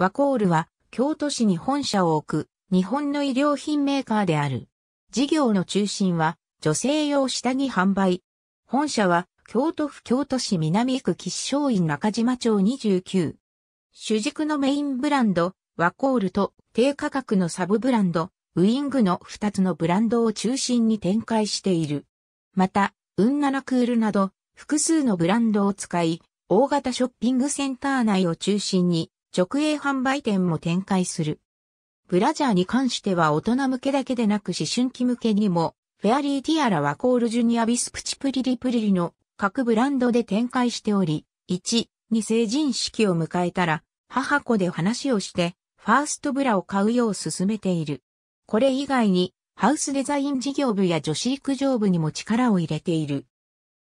ワコールは京都市に本社を置く日本の医療品メーカーである。事業の中心は女性用下着販売。本社は京都府京都市南区吉祥院中島町29。主軸のメインブランド、ワコールと低価格のサブブランド、ウィングの2つのブランドを中心に展開している。また、ウンナナクールなど複数のブランドを使い、大型ショッピングセンター内を中心に直営販売店も展開する。ブラジャーに関しては大人向けだけでなく思春期向けにも、フェアリーティアラはコールジュニアビスプチプリリプリリの各ブランドで展開しており、1、2成人式を迎えたら、母子で話をして、ファーストブラを買うよう進めている。これ以外に、ハウスデザイン事業部や女子陸上部にも力を入れている。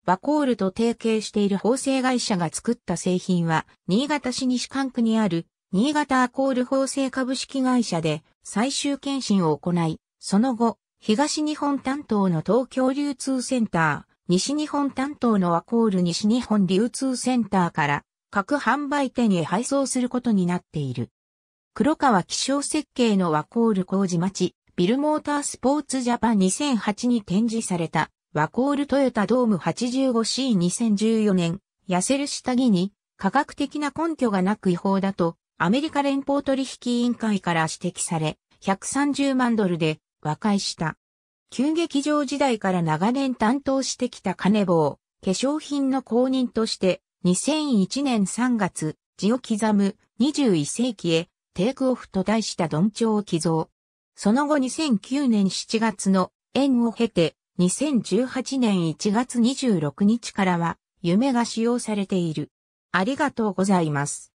ワコールと提携している縫製会社が作った製品は、新潟市西関区にある、新潟アコール縫製株式会社で最終検診を行い、その後、東日本担当の東京流通センター、西日本担当のワコール西日本流通センターから各販売店へ配送することになっている。黒川気象設計のワコール工事町、ビルモータースポーツジャパン2008に展示されたワコールトヨタドーム 85C2014 年、痩せる下着に科学的な根拠がなく違法だとアメリカ連邦取引委員会から指摘され、130万ドルで和解した。旧劇場時代から長年担当してきた金棒、化粧品の公認として2001年3月、字を刻む21世紀へテイクオフと題したドンを寄贈。その後2009年7月の縁を経て2018年1月26日からは夢が使用されている。ありがとうございます。